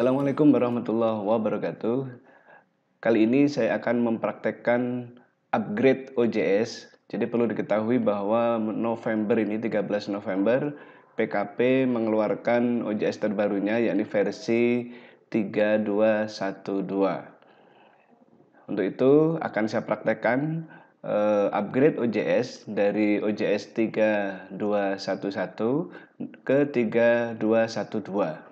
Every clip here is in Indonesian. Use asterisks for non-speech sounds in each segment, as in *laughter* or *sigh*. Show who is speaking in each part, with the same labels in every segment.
Speaker 1: Assalamualaikum warahmatullahi wabarakatuh. Kali ini saya akan mempraktekkan upgrade OJS. Jadi perlu diketahui bahwa November ini 13 November PKP mengeluarkan OJS terbarunya yakni versi 3212. Untuk itu akan saya praktekkan eh, upgrade OJS dari OJS 3211 ke 3212.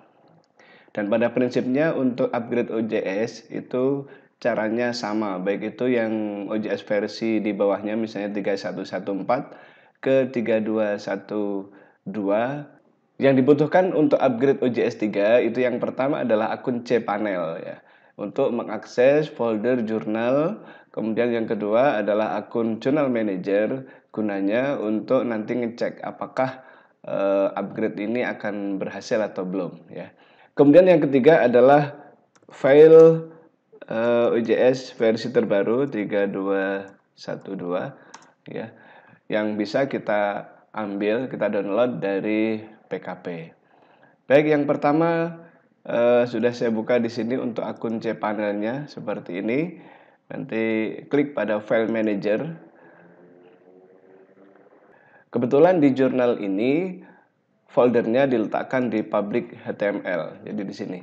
Speaker 1: Dan pada prinsipnya untuk upgrade OJS itu caranya sama, baik itu yang OJS versi di bawahnya misalnya 3114 ke 3212. Yang dibutuhkan untuk upgrade OJS 3 itu yang pertama adalah akun cPanel ya untuk mengakses folder jurnal. Kemudian yang kedua adalah akun Journal Manager gunanya untuk nanti ngecek apakah uh, upgrade ini akan berhasil atau belum ya. Kemudian yang ketiga adalah file uh, eh, UJS versi terbaru 3212 ya yang bisa kita ambil, kita download dari PKP. Baik, yang pertama uh, sudah saya buka di sini untuk akun c-panelnya seperti ini. Nanti klik pada file manager. Kebetulan di jurnal ini foldernya diletakkan di public HTML. Jadi di sini.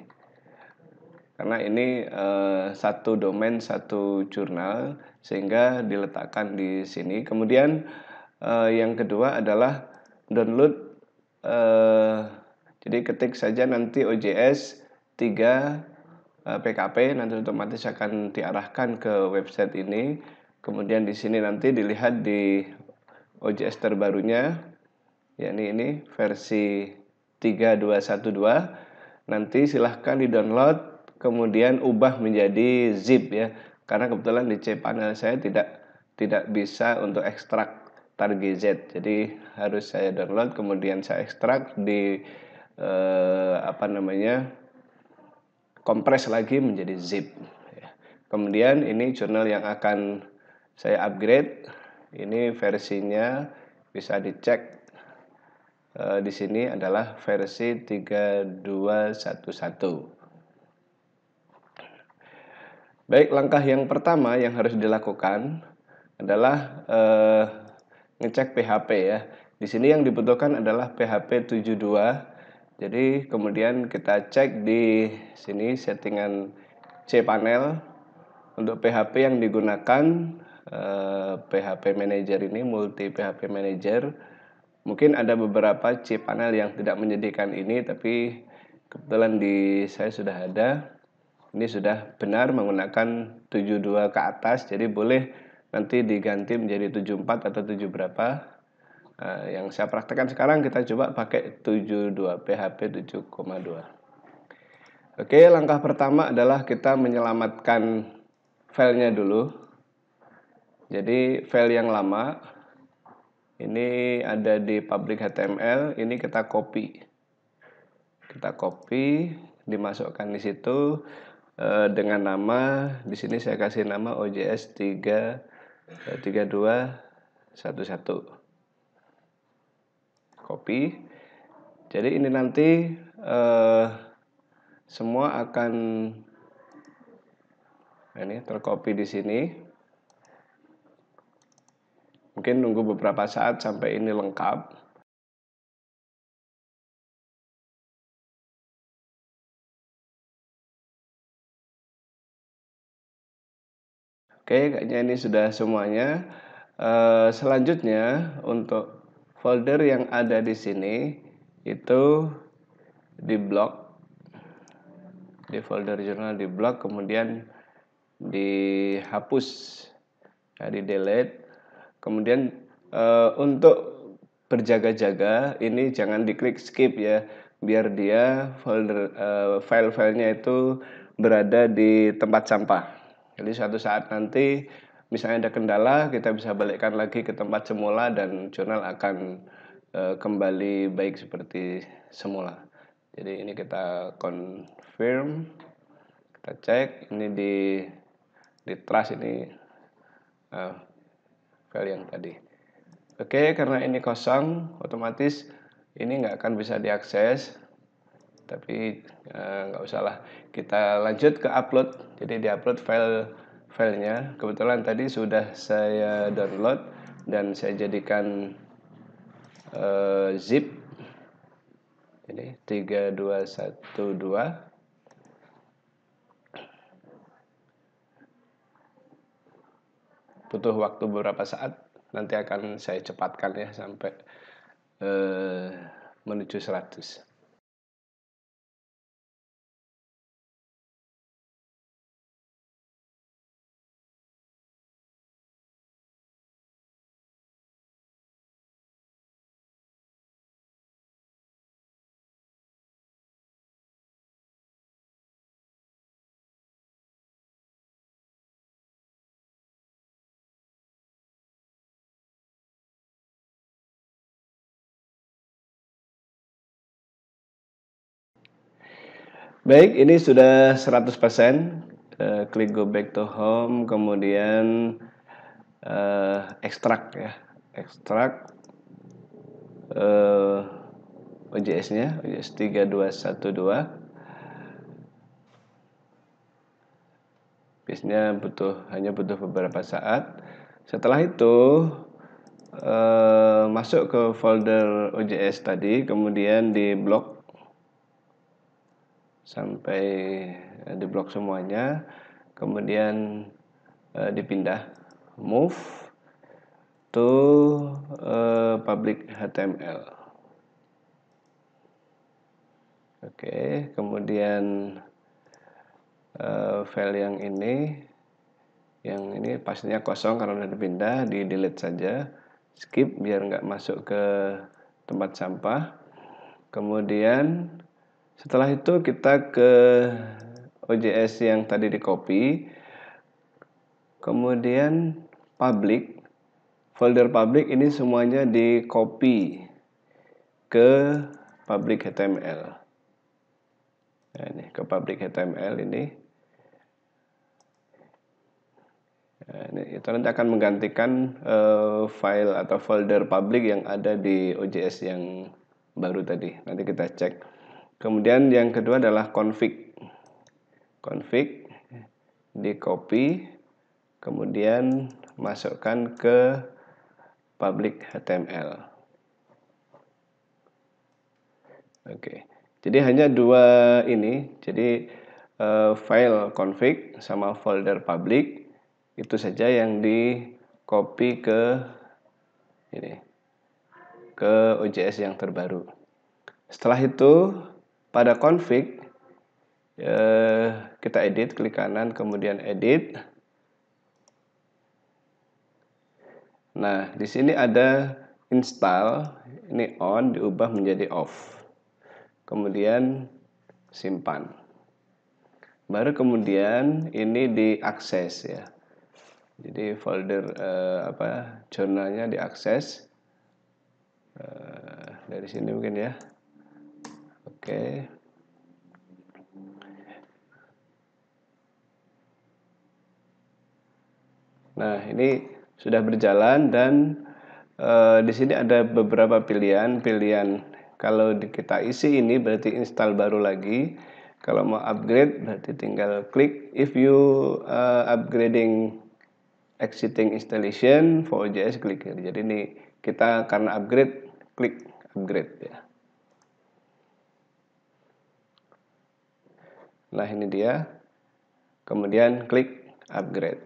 Speaker 1: Karena ini eh, satu domain, satu jurnal, sehingga diletakkan di sini. Kemudian eh, yang kedua adalah download. Eh, jadi ketik saja nanti OJS 3 eh, PKP nanti otomatis akan diarahkan ke website ini. Kemudian di sini nanti dilihat di OJS terbarunya ya ini ini versi 3212 nanti silahkan di download kemudian ubah menjadi zip ya karena kebetulan di cPanel saya tidak tidak bisa untuk ekstrak target jadi harus saya download kemudian saya ekstrak di eh, apa namanya kompres lagi menjadi zip ya. kemudian ini jurnal yang akan saya upgrade ini versinya bisa dicek e, di sini adalah versi 3211. Baik, langkah yang pertama yang harus dilakukan adalah e, ngecek PHP ya. Di sini yang dibutuhkan adalah PHP 72. Jadi kemudian kita cek di sini settingan cPanel untuk PHP yang digunakan eh, PHP Manager ini multi PHP Manager mungkin ada beberapa C panel yang tidak menyediakan ini tapi kebetulan di saya sudah ada ini sudah benar menggunakan 72 ke atas jadi boleh nanti diganti menjadi 74 atau 7 berapa uh, yang saya praktekkan sekarang kita coba pakai 72 PHP 7,2 Oke langkah pertama adalah kita menyelamatkan filenya dulu jadi file yang lama ini ada di public HTML, ini kita copy. Kita copy, dimasukkan di situ eh, dengan nama, di sini saya kasih nama OJS 3 3211. Copy. Jadi ini nanti eh, semua akan ini tercopy di sini Mungkin nunggu beberapa saat sampai ini lengkap. Oke, kayaknya ini sudah semuanya. Eh, selanjutnya untuk folder yang ada di sini itu di blog, di folder jurnal di blog, kemudian dihapus, di delete. Kemudian uh, untuk berjaga-jaga ini jangan diklik skip ya biar dia folder uh, file-filenya itu berada di tempat sampah. Jadi suatu saat nanti misalnya ada kendala kita bisa balikkan lagi ke tempat semula dan jurnal akan uh, kembali baik seperti semula. Jadi ini kita confirm, kita cek ini di di trust ini uh, yang tadi. Oke, karena ini kosong, otomatis ini nggak akan bisa diakses. Tapi eh, nggak usah lah, kita lanjut ke upload. Jadi diupload file filenya. Kebetulan tadi sudah saya download dan saya jadikan eh, zip. ini 3212. butuh waktu beberapa saat nanti akan saya cepatkan ya sampai eh, menuju 100 Baik, ini sudah 100%. Uh, eh, klik go back to home, kemudian uh, ekstrak ya. Ekstrak uh, eh, OJS-nya, OJS 3212. Biasanya butuh hanya butuh beberapa saat. Setelah itu uh, masuk ke folder OJS tadi, kemudian di blok sampai eh, di blok semuanya kemudian uh, dipindah move to uh, public HTML oke okay, kemudian uh, file yang ini yang ini pastinya kosong karena udah dipindah di delete saja skip biar nggak masuk ke tempat sampah kemudian setelah itu kita ke OJS yang tadi di copy. Kemudian public. Folder public ini semuanya di copy ke public HTML. Nah, ini ke public HTML ini. Nah, ini itu nanti akan menggantikan uh, file atau folder public yang ada di OJS yang baru tadi. Nanti kita cek. Kemudian yang kedua adalah config. Config di copy kemudian masukkan ke public HTML. Oke. Jadi hanya dua ini. Jadi uh, file config sama folder public itu saja yang di copy ke ini ke OJS yang terbaru. Setelah itu pada config eh, kita edit klik kanan kemudian edit nah di sini ada install ini on diubah menjadi off kemudian simpan baru kemudian ini diakses ya jadi folder eh, apa jurnalnya diakses eh, dari sini mungkin ya Oke. Nah, ini sudah berjalan dan e, di sini ada beberapa pilihan. Pilihan kalau kita isi ini berarti install baru lagi. Kalau mau upgrade berarti tinggal klik if you uh, upgrading exiting installation for OJS klik. Jadi ini kita karena upgrade klik upgrade ya. Nah, ini dia. Kemudian klik upgrade.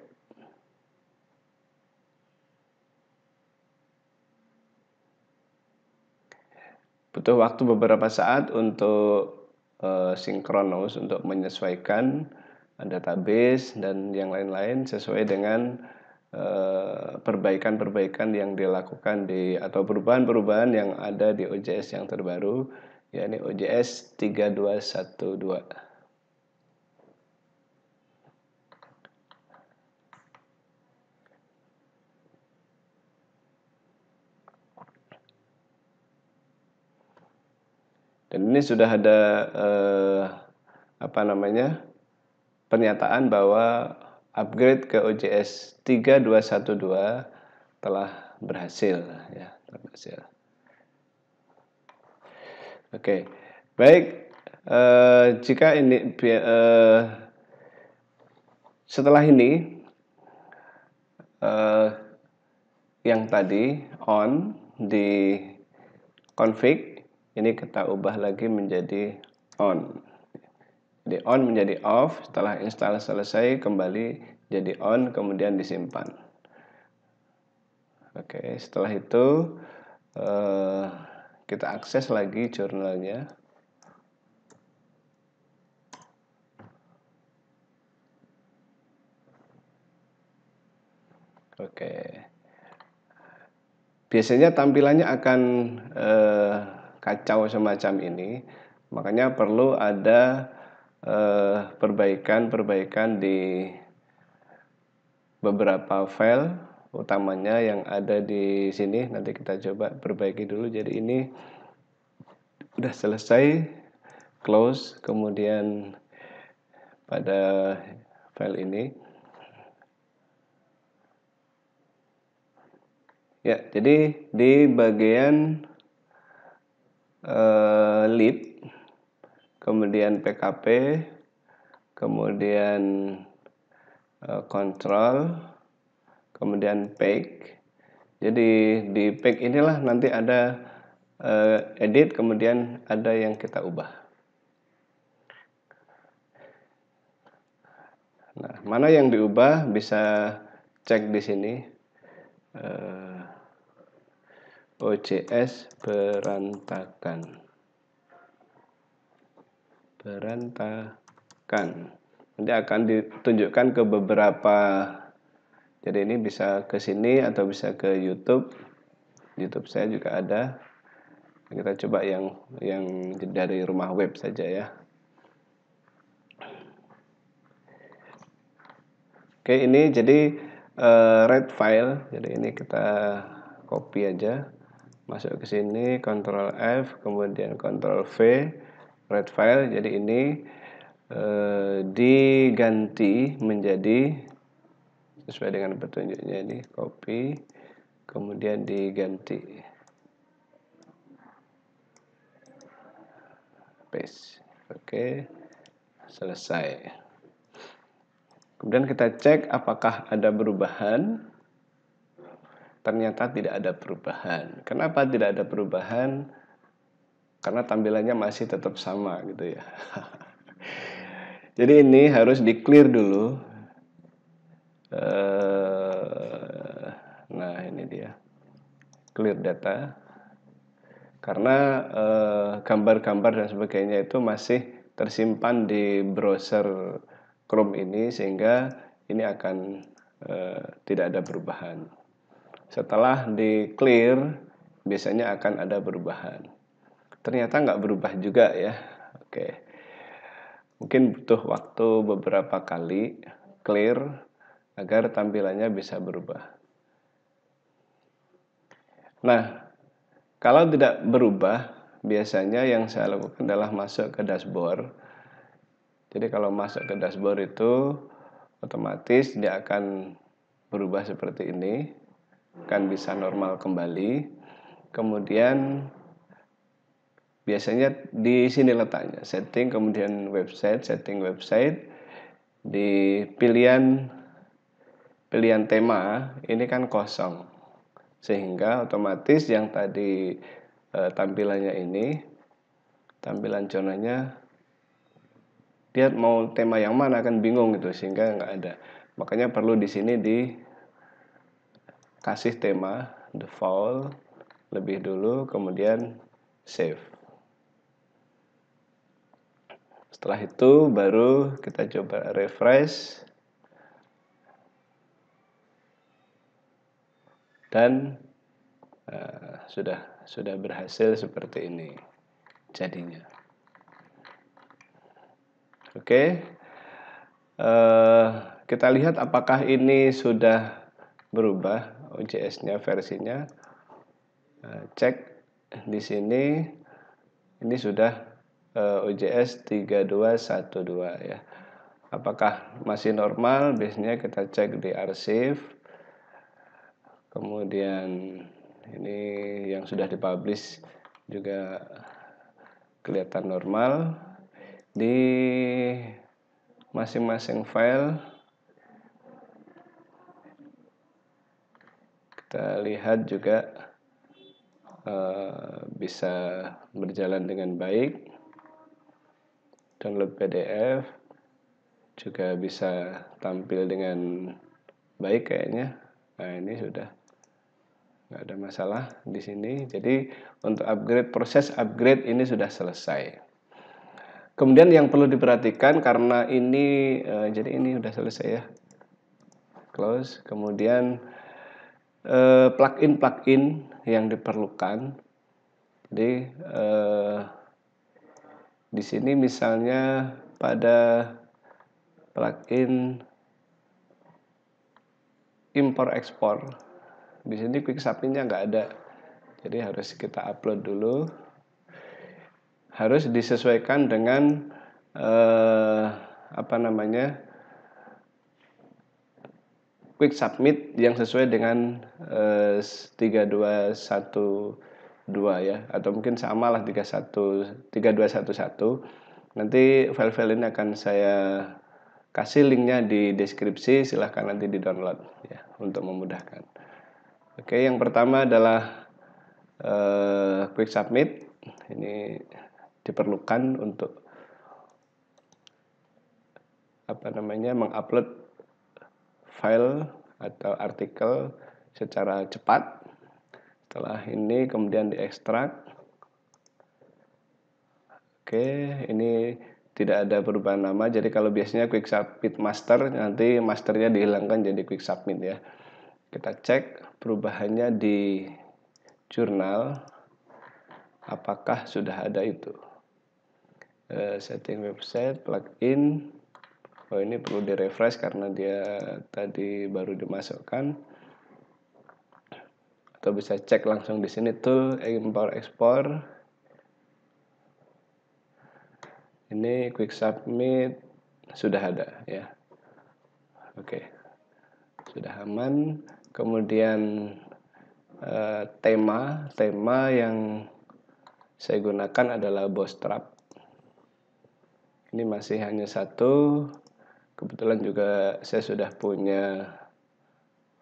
Speaker 1: Butuh waktu beberapa saat untuk uh, eh, sinkronus untuk menyesuaikan database dan yang lain-lain sesuai dengan eh, perbaikan-perbaikan uh, yang dilakukan di atau perubahan-perubahan yang ada di OJS yang terbaru yakni OJS 3212. Dan ini sudah ada eh, apa namanya pernyataan bahwa upgrade ke OJS 3212 telah berhasil ya, berhasil. Oke. Baik, eh, jika ini eh, setelah ini eh, yang tadi on di config ini kita ubah lagi menjadi on. Jadi on menjadi off, setelah install selesai kembali jadi on, kemudian disimpan. Oke, setelah itu eh, kita akses lagi jurnalnya. Oke. Biasanya tampilannya akan eh, kacau semacam ini. Makanya perlu ada eh, perbaikan-perbaikan di beberapa file utamanya yang ada di sini nanti kita coba perbaiki dulu jadi ini udah selesai close kemudian pada file ini ya jadi di bagian eh, LIP, kemudian PKP, kemudian kontrol, eh, kemudian PEG. Jadi di PEG inilah nanti ada uh, edit, kemudian ada yang kita ubah. Nah, mana yang diubah bisa cek di sini. Uh, OJS berantakan berantakan nanti akan ditunjukkan ke beberapa jadi ini bisa ke sini atau bisa ke YouTube YouTube saya juga ada kita coba yang yang dari rumah web saja ya oke ini jadi uh, red file jadi ini kita copy aja masuk ke sini Ctrl F kemudian Ctrl V red file jadi ini eh, diganti menjadi sesuai dengan petunjuknya ini copy kemudian diganti paste oke selesai kemudian kita cek apakah ada perubahan ternyata tidak ada perubahan. Kenapa tidak ada perubahan? Karena tampilannya masih tetap sama gitu ya. *laughs* Jadi ini harus di clear dulu. Eh, nah ini dia clear data karena eh, gambar-gambar dan sebagainya itu masih tersimpan di browser Chrome ini sehingga ini akan eh, tidak ada perubahan. Setelah di clear, biasanya akan ada perubahan. Ternyata nggak berubah juga ya. Oke. Mungkin butuh waktu beberapa kali clear agar tampilannya bisa berubah. Nah, kalau tidak berubah, biasanya yang saya lakukan adalah masuk ke dashboard. Jadi kalau masuk ke dashboard itu otomatis dia akan berubah seperti ini akan bisa normal kembali. Kemudian biasanya di sini letaknya setting kemudian website setting website di pilihan pilihan tema ini kan kosong sehingga otomatis yang tadi e, tampilannya ini tampilan zonanya dia mau tema yang mana akan bingung gitu sehingga nggak ada makanya perlu di sini di kasih tema default lebih dulu kemudian save setelah itu baru kita coba refresh dan uh, sudah sudah berhasil seperti ini jadinya oke okay. uh, eh, kita lihat apakah ini sudah berubah OJS-nya versinya eh, cek di sini ini sudah eh, OJS 3212 ya apakah masih normal biasanya kita cek di arsip kemudian ini yang sudah dipublish juga kelihatan normal di masing-masing file kita lihat juga uh, bisa berjalan dengan baik download PDF juga bisa tampil dengan baik kayaknya nah ini sudah nggak ada masalah di sini jadi untuk upgrade proses upgrade ini sudah selesai kemudian yang perlu diperhatikan karena ini uh, jadi ini sudah selesai ya close kemudian eh, plugin plugin yang diperlukan. Jadi eh, di sini misalnya pada plugin impor ekspor di sini quick nya nggak ada jadi harus kita upload dulu harus disesuaikan dengan eh, apa namanya quick submit yang sesuai dengan eh, tiga dua satu dua ya atau mungkin sama lah tiga satu tiga dua satu satu nanti file-file ini akan saya kasih linknya di deskripsi silahkan nanti di download ya untuk memudahkan oke yang pertama adalah uh, quick submit ini diperlukan untuk apa namanya mengupload file atau artikel secara cepat. Setelah ini kemudian diekstrak. Oke, ini tidak ada perubahan nama. Jadi kalau biasanya quick submit master, nanti masternya dihilangkan jadi quick submit ya. Kita cek perubahannya di jurnal. Apakah sudah ada itu? Eh, setting website, plugin, oh ini perlu di refresh karena dia tadi baru dimasukkan atau bisa cek langsung di sini tool import export ini quick submit sudah ada ya oke okay. sudah aman kemudian eh, tema tema yang saya gunakan adalah bootstrap ini masih hanya satu kebetulan juga saya sudah punya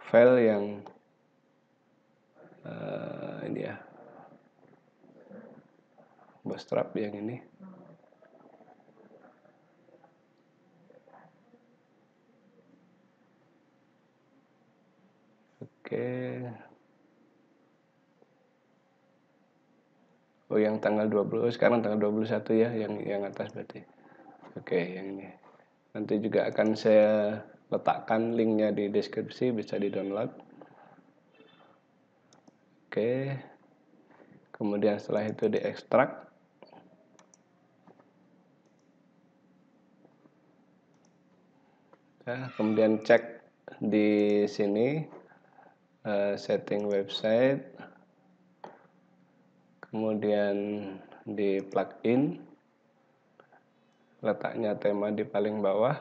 Speaker 1: file yang uh, ini ya bootstrap yang ini Oke. Oh yang tanggal 20 sekarang tanggal 21 ya yang yang atas berarti. Oke, yang ini. Nanti juga akan saya letakkan linknya di deskripsi, bisa di-download. Oke. Kemudian setelah itu diekstrak. Ya, kemudian cek di sini uh, setting website kemudian di plugin letaknya tema di paling bawah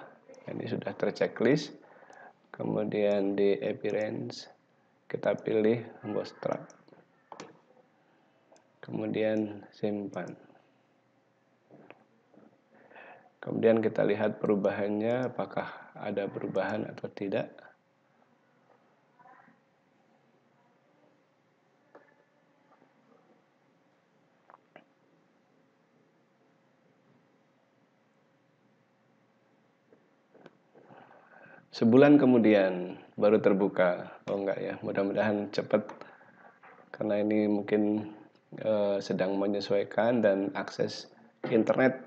Speaker 1: ini sudah terchecklist kemudian di appearance kita pilih bootstrap kemudian simpan kemudian kita lihat perubahannya apakah ada perubahan atau tidak sebulan kemudian baru terbuka. Oh enggak ya, mudah-mudahan cepat karena ini mungkin uh, sedang menyesuaikan dan akses internet.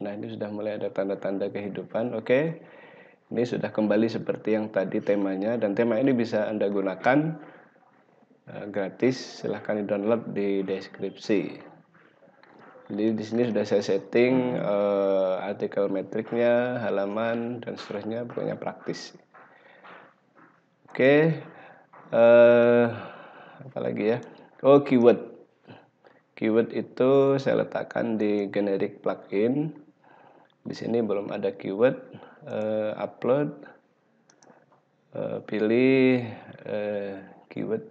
Speaker 1: Nah ini sudah mulai ada tanda-tanda kehidupan. Oke, okay. ini sudah kembali seperti yang tadi temanya dan tema ini bisa anda gunakan uh, gratis. Silahkan di download di deskripsi. Jadi di sini sudah saya setting uh, artikel metriknya, halaman dan seterusnya, pokoknya praktis. Oke, okay. uh, eh, apa lagi ya? Oh keyword, keyword itu saya letakkan di generic plugin. Di sini belum ada keyword, uh, upload, uh, pilih uh, keyword,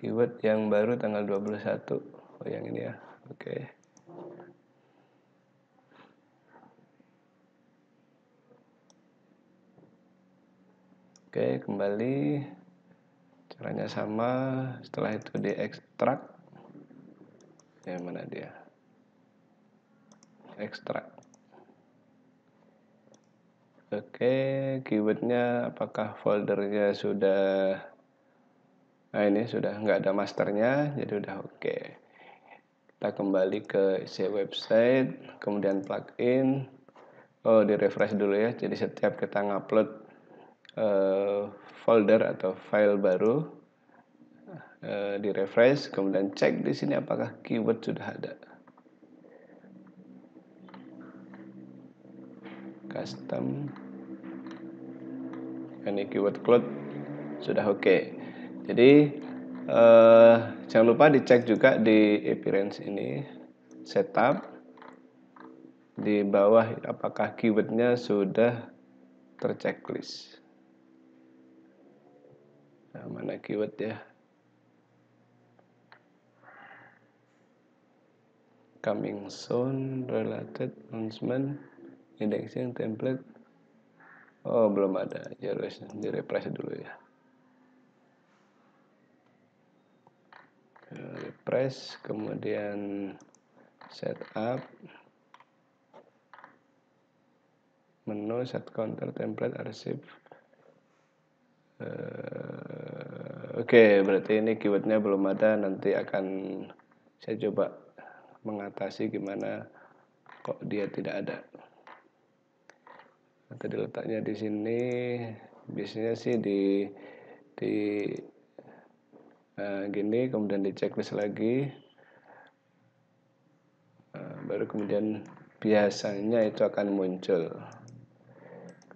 Speaker 1: keyword yang baru tanggal 21 Oh, yang ini ya. Oke. Okay. Oke, okay, kembali. Caranya sama. Setelah itu di ekstrak. Yang mana dia? Ekstrak. Oke, okay, keywordnya apakah foldernya sudah Nah ini sudah nggak ada masternya, jadi udah oke. Okay kita kembali ke isi website kemudian plugin oh di refresh dulu ya jadi setiap kita ngupload eh, folder atau file baru eh, di refresh kemudian cek di sini apakah keyword sudah ada custom ini keyword cloud sudah oke okay. jadi Uh, jangan lupa dicek juga di appearance ini setup di bawah apakah keywordnya sudah terchecklist nah, mana keyword ya coming soon related announcement indexing template oh belum ada ya harus di refresh dulu ya press kemudian setup menu set counter template arsip uh, oke okay, berarti ini keywordnya belum ada nanti akan saya coba mengatasi gimana kok dia tidak ada atau diletaknya di sini biasanya sih di di nah, gini kemudian di checklist lagi nah, baru kemudian biasanya itu akan muncul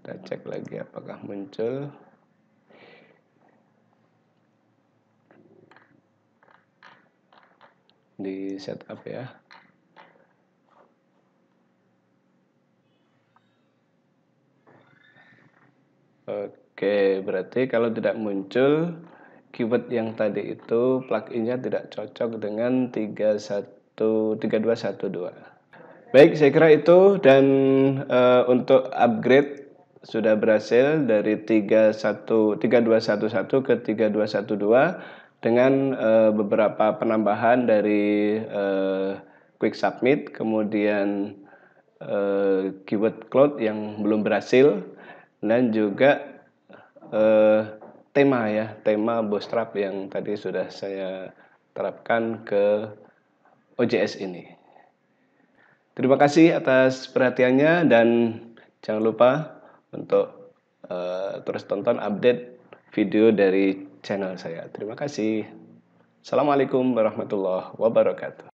Speaker 1: kita cek lagi apakah muncul di setup ya Oke, berarti kalau tidak muncul keyword yang tadi itu pluginnya tidak cocok dengan 31 3212. Baik, saya kira itu dan e, untuk upgrade sudah berhasil dari 31 3211 ke 3212 dengan e, beberapa penambahan dari e, quick submit kemudian e, keyword cloud yang belum berhasil dan juga e, tema ya, tema bootstrap yang tadi sudah saya terapkan ke OJS ini. Terima kasih atas perhatiannya dan jangan lupa untuk uh, terus tonton update video dari channel saya. Terima kasih. Assalamualaikum warahmatullahi wabarakatuh.